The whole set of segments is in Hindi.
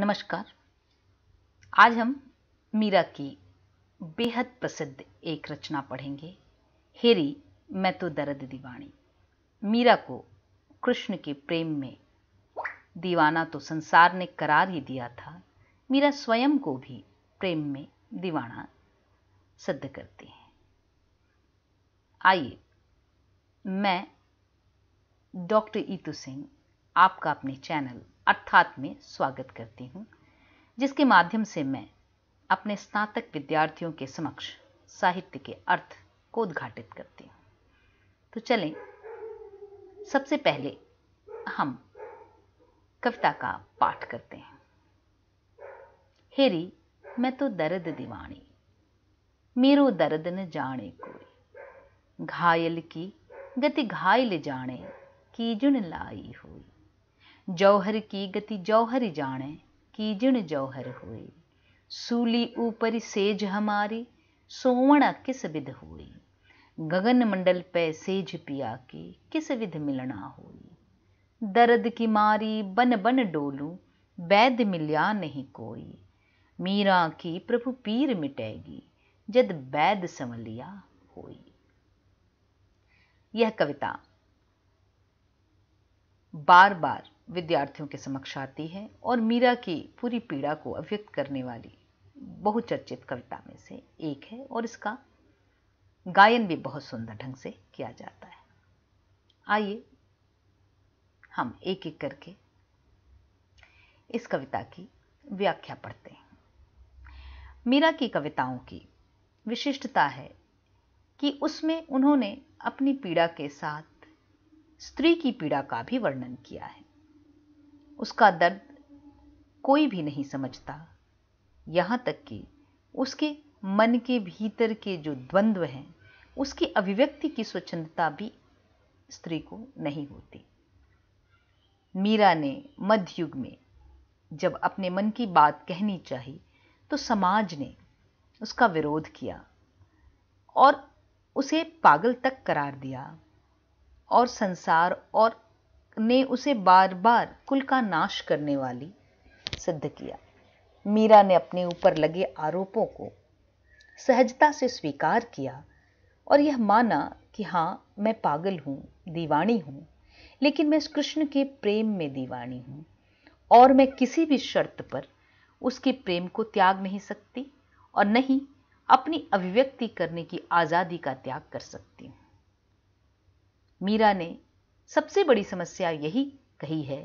नमस्कार आज हम मीरा की बेहद प्रसिद्ध एक रचना पढ़ेंगे हेरी मैं तो दर्द दीवानी मीरा को कृष्ण के प्रेम में दीवाना तो संसार ने करार ही दिया था मीरा स्वयं को भी प्रेम में दीवाना सिद्ध करते हैं आइए मैं डॉक्टर ईतू सिंह आपका अपने चैनल अर्थात में स्वागत करती हूँ जिसके माध्यम से मैं अपने स्नातक विद्यार्थियों के समक्ष साहित्य के अर्थ को उद्घाटित करती हूँ तो चलें सबसे पहले हम कविता का पाठ करते हैं हेरी मैं तो दर्द दीवाणी मेरो दर्द न जाने कोई घायल की गति घायल जाने की जुन लाई हुई जौहर की गति जौहर जाने कीजण जौहर हुई सूली ऊपर सेज हमारी सोवणा किस विध हुई गगन मंडल पे सेज पिया के किस विध मिलना हुई दर्द की मारी बन बन डोलू वैद मिलिया नहीं कोई मीरा की प्रभु पीर मिटेगी जद वैद समलिया हुई यह कविता बार बार विद्यार्थियों के समक्ष आती है और मीरा की पूरी पीड़ा को अव्यक्त करने वाली बहुचर्चित कविता में से एक है और इसका गायन भी बहुत सुंदर ढंग से किया जाता है आइए हम एक एक करके इस कविता की व्याख्या पढ़ते हैं मीरा की कविताओं की विशिष्टता है कि उसमें उन्होंने अपनी पीड़ा के साथ स्त्री की पीड़ा का भी वर्णन किया है उसका दर्द कोई भी नहीं समझता यहाँ तक कि उसके मन के भीतर के जो द्वंद्व हैं उसकी अभिव्यक्ति की स्वच्छता भी स्त्री को नहीं होती मीरा ने मध्ययुग में जब अपने मन की बात कहनी चाहिए तो समाज ने उसका विरोध किया और उसे पागल तक करार दिया और संसार और ने उसे बार बार कुल का नाश करने वाली सिद्ध किया मीरा ने अपने ऊपर लगे आरोपों को सहजता से स्वीकार किया और यह माना कि हाँ मैं पागल हूँ दीवानी हूँ लेकिन मैं इस कृष्ण के प्रेम में दीवानी हूँ और मैं किसी भी शर्त पर उसके प्रेम को त्याग नहीं सकती और नहीं अपनी अभिव्यक्ति करने की आज़ादी का त्याग कर सकती हूँ मीरा ने सबसे बड़ी समस्या यही कही है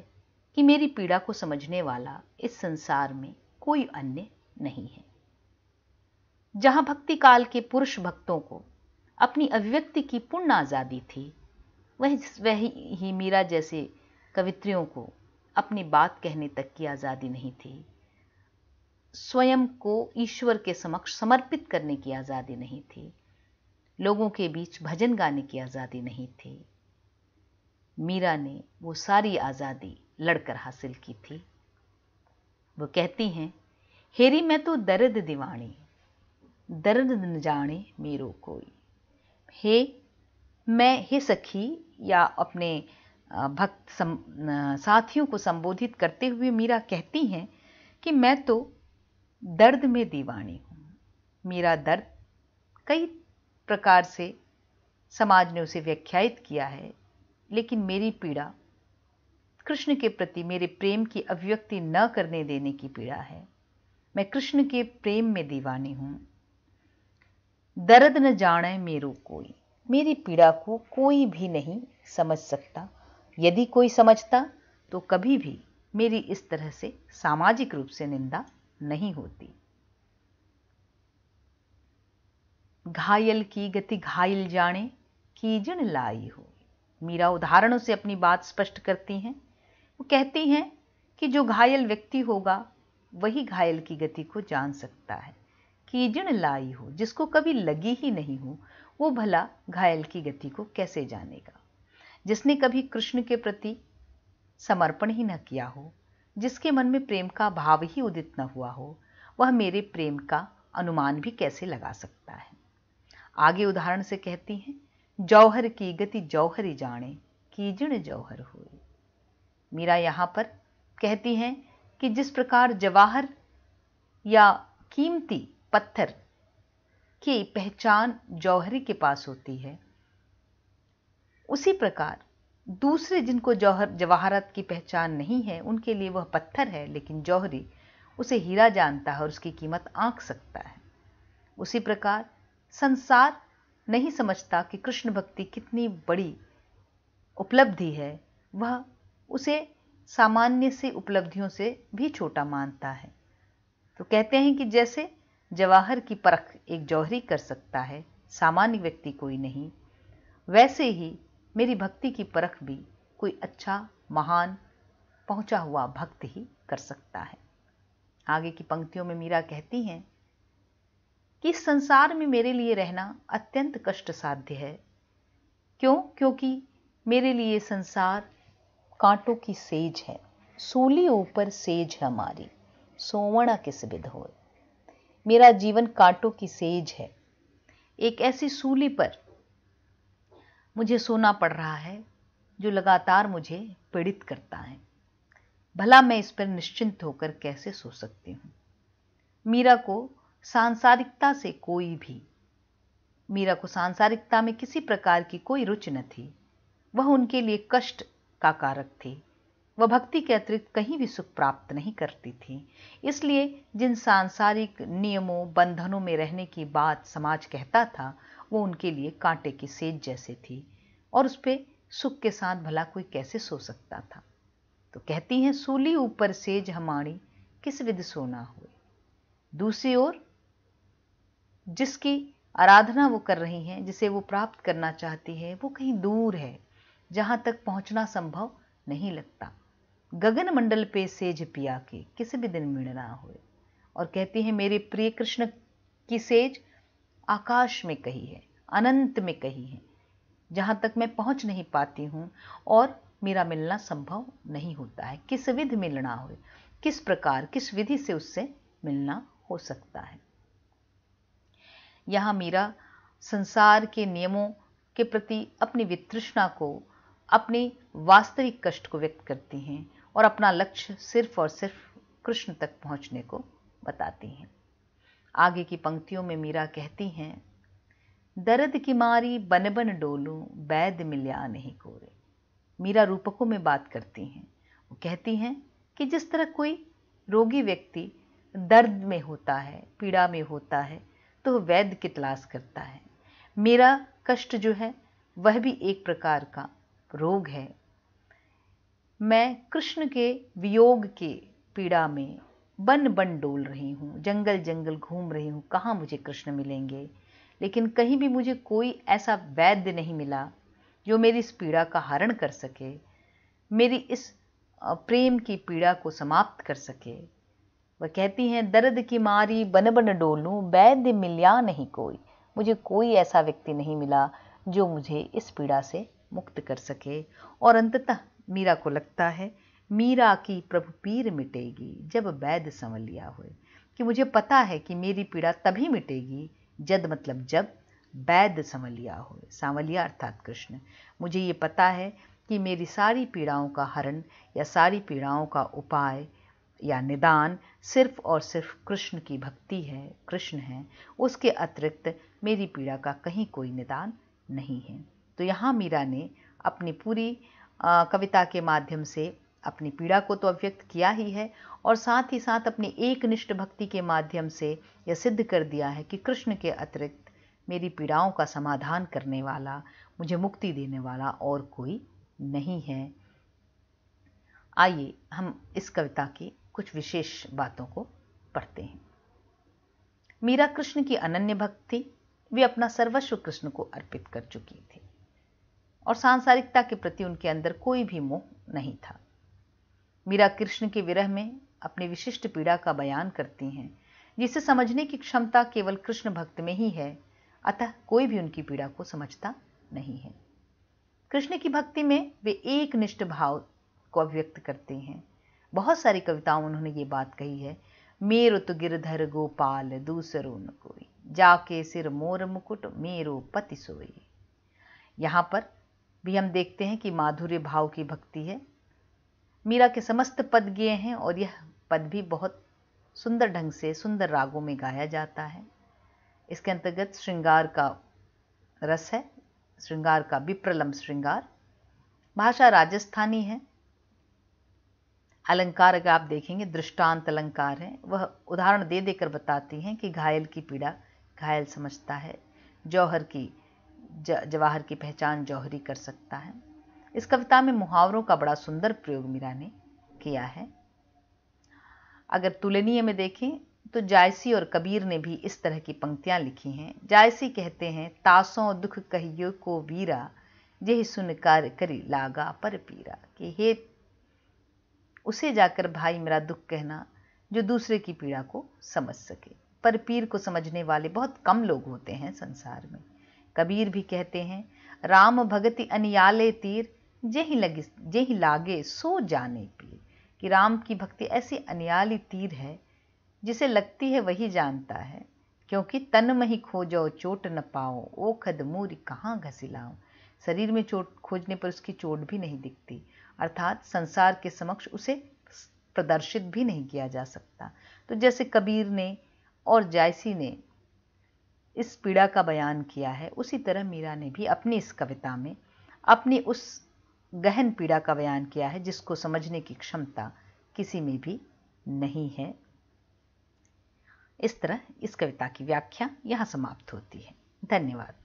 कि मेरी पीड़ा को समझने वाला इस संसार में कोई अन्य नहीं है जहां भक्ति काल के पुरुष भक्तों को अपनी अभिव्यक्ति की पूर्ण आज़ादी थी वह वह ही मीरा जैसे कवित्रियों को अपनी बात कहने तक की आज़ादी नहीं थी स्वयं को ईश्वर के समक्ष समर्पित करने की आज़ादी नहीं थी लोगों के बीच भजन गाने की आज़ादी नहीं थी मीरा ने वो सारी आज़ादी लड़कर हासिल की थी वो कहती हैं हेरी मैं तो दर्द दीवाणी दर्द न जाने मेरो कोई हे मैं हे सखी या अपने भक्त सम, साथियों को संबोधित करते हुए मीरा कहती हैं कि मैं तो दर्द में दीवाणी हूँ मेरा दर्द कई प्रकार से समाज ने उसे व्याख्यायित किया है लेकिन मेरी पीड़ा कृष्ण के प्रति मेरे प्रेम की अभिव्यक्ति न करने देने की पीड़ा है मैं कृष्ण के प्रेम में दीवानी हूँ दर्द न जाने मेरो कोई मेरी पीड़ा को कोई भी नहीं समझ सकता यदि कोई समझता तो कभी भी मेरी इस तरह से सामाजिक रूप से निंदा नहीं होती घायल की गति घायल जाने की जन लाई हो मीरा उदाहरणों से अपनी बात स्पष्ट करती हैं वो कहती हैं कि जो घायल व्यक्ति होगा वही घायल की गति को जान सकता है जिन लाई हो जिसको कभी लगी ही नहीं हो वो भला घायल की गति को कैसे जानेगा जिसने कभी कृष्ण के प्रति समर्पण ही न किया हो जिसके मन में प्रेम का भाव ही उदित न हुआ हो वह मेरे प्रेम का अनुमान भी कैसे लगा सकता है आगे उदाहरण से कहती हैं जौहर की गति जौहरी जाने कीजड़ जौहर हुए मीरा यहाँ पर कहती हैं कि जिस प्रकार जवाहर या कीमती पत्थर की पहचान जौहरी के पास होती है उसी प्रकार दूसरे जिनको जौहर जवाहरात की पहचान नहीं है उनके लिए वह पत्थर है लेकिन जौहरी उसे हीरा जानता है और उसकी कीमत आंक सकता है उसी प्रकार संसार नहीं समझता कि कृष्ण भक्ति कितनी बड़ी उपलब्धि है वह उसे सामान्य से उपलब्धियों से भी छोटा मानता है तो कहते हैं कि जैसे जवाहर की परख एक जौहरी कर सकता है सामान्य व्यक्ति कोई नहीं वैसे ही मेरी भक्ति की परख भी कोई अच्छा महान पहुंचा हुआ भक्त ही कर सकता है आगे की पंक्तियों में मीरा कहती हैं कि संसार में मेरे लिए रहना अत्यंत कष्ट साध्य है क्यों क्योंकि मेरे लिए संसार कांटों की सेज है सूली ऊपर सेज हमारी सोवणा किस विध हो मेरा जीवन कांटों की सेज है एक ऐसी सूली पर मुझे सोना पड़ रहा है जो लगातार मुझे पीड़ित करता है भला मैं इस पर निश्चिंत होकर कैसे सो सकती हूँ मीरा को सांसारिकता से कोई भी मीरा को सांसारिकता में किसी प्रकार की कोई रुचि न थी वह उनके लिए कष्ट का कारक थी वह भक्ति के अतिरिक्त कहीं भी सुख प्राप्त नहीं करती थी इसलिए जिन सांसारिक नियमों बंधनों में रहने की बात समाज कहता था वो उनके लिए कांटे की सेज जैसे थी और उस पर सुख के साथ भला कोई कैसे सो सकता था तो कहती हैं सूली ऊपर सेज हमारी किस विध सोना हुए दूसरी ओर जिसकी आराधना वो कर रही हैं जिसे वो प्राप्त करना चाहती है वो कहीं दूर है जहाँ तक पहुँचना संभव नहीं लगता गगन मंडल पे सेज पिया के किसी भी दिन ना हो और कहती है मेरे प्रिय कृष्ण की सेज आकाश में कही है अनंत में कही है जहाँ तक मैं पहुँच नहीं पाती हूँ और मेरा मिलना संभव नहीं होता है किस विध मिलना हो किस प्रकार किस विधि से उससे मिलना हो सकता है यहाँ मीरा संसार के नियमों के प्रति अपनी वितृष्णा को अपने वास्तविक कष्ट को व्यक्त करती हैं और अपना लक्ष्य सिर्फ और सिर्फ कृष्ण तक पहुँचने को बताती हैं आगे की पंक्तियों में मीरा कहती हैं दर्द की मारी बन बन डोलू बैद मिल्या नहीं कोरे मीरा रूपकों में बात करती हैं वो कहती हैं कि जिस तरह कोई रोगी व्यक्ति दर्द में होता है पीड़ा में होता है तो वैद्य की तलाश करता है मेरा कष्ट जो है वह भी एक प्रकार का रोग है मैं कृष्ण के वियोग के पीड़ा में बन बन डोल रही हूँ जंगल जंगल घूम रही हूँ कहाँ मुझे कृष्ण मिलेंगे लेकिन कहीं भी मुझे कोई ऐसा वैद्य नहीं मिला जो मेरी इस पीड़ा का हरण कर सके मेरी इस प्रेम की पीड़ा को समाप्त कर सके वह कहती हैं दर्द की मारी बन बन डोलूं वैद्य मिलिया नहीं कोई मुझे कोई ऐसा व्यक्ति नहीं मिला जो मुझे इस पीड़ा से मुक्त कर सके और अंततः मीरा को लगता है मीरा की प्रभु पीर मिटेगी जब वैद्य संवल लिया हो कि मुझे पता है कि मेरी पीड़ा तभी मिटेगी जद मतलब जब वैद्य संवलिया हो सांवलिया अर्थात कृष्ण मुझे ये पता है कि मेरी सारी पीड़ाओं का हरण या सारी पीड़ाओं का उपाय या निदान सिर्फ और सिर्फ कृष्ण की भक्ति है कृष्ण है उसके अतिरिक्त मेरी पीड़ा का कहीं कोई निदान नहीं है तो यहाँ मीरा ने अपनी पूरी आ, कविता के माध्यम से अपनी पीड़ा को तो अव्यक्त किया ही है और साथ ही साथ अपनी एक निष्ठ भक्ति के माध्यम से यह सिद्ध कर दिया है कि कृष्ण के अतिरिक्त मेरी पीड़ाओं का समाधान करने वाला मुझे मुक्ति देने वाला और कोई नहीं है आइए हम इस कविता के कुछ विशेष बातों को पढ़ते हैं मीरा कृष्ण की अनन्य भक्त थी वे अपना सर्वस्व कृष्ण को अर्पित कर चुकी थी और सांसारिकता के प्रति उनके अंदर कोई भी मोह नहीं था मीरा कृष्ण के विरह में अपनी विशिष्ट पीड़ा का बयान करती हैं जिसे समझने की क्षमता केवल कृष्ण भक्त में ही है अतः कोई भी उनकी पीड़ा को समझता नहीं है कृष्ण की भक्ति में वे एक निष्ठ भाव को अभिव्यक्त करते हैं बहुत सारी कविताओं उन्होंने ये बात कही है मेरो तो गिरधर गोपाल दूसरो न कोई जाके सिर मोर मुकुट मेरो पति सोई यहाँ पर भी हम देखते हैं कि माधुर्य भाव की भक्ति है मीरा के समस्त पद गए हैं और यह पद भी बहुत सुंदर ढंग से सुंदर रागों में गाया जाता है इसके अंतर्गत श्रृंगार का रस है श्रृंगार का विप्रलम श्रृंगार भाषा राजस्थानी है अलंकार अगर आप देखेंगे दृष्टांत अलंकार है वह उदाहरण दे देकर बताती हैं कि घायल की पीड़ा घायल समझता है जौहर की जवाहर की पहचान जौहरी कर सकता है इस कविता में मुहावरों का बड़ा सुंदर प्रयोग मीरा ने किया है अगर तुलनीय में देखें तो जायसी और कबीर ने भी इस तरह की पंक्तियां लिखी हैं जायसी कहते हैं तासों दुख कहियो को वीरा यही सुनकार करी लागा पर पीरा कि हे उसे जाकर भाई मेरा दुख कहना जो दूसरे की पीड़ा को समझ सके पर पीर को समझने वाले बहुत कम लोग होते हैं संसार में कबीर भी कहते हैं राम भगति अनियाले तीर जेही लगे जेही लागे सो जाने पीर कि राम की भक्ति ऐसी अनियाली तीर है जिसे लगती है वही जानता है क्योंकि तन में ही खोजो चोट न पाओ ओ मूरी कहाँ घसीलाओ शरीर में चोट खोजने पर उसकी चोट भी नहीं दिखती अर्थात संसार के समक्ष उसे प्रदर्शित भी नहीं किया जा सकता तो जैसे कबीर ने और जायसी ने इस पीड़ा का बयान किया है उसी तरह मीरा ने भी अपनी इस कविता में अपनी उस गहन पीड़ा का बयान किया है जिसको समझने की क्षमता किसी में भी नहीं है इस तरह इस कविता की व्याख्या यहाँ समाप्त होती है धन्यवाद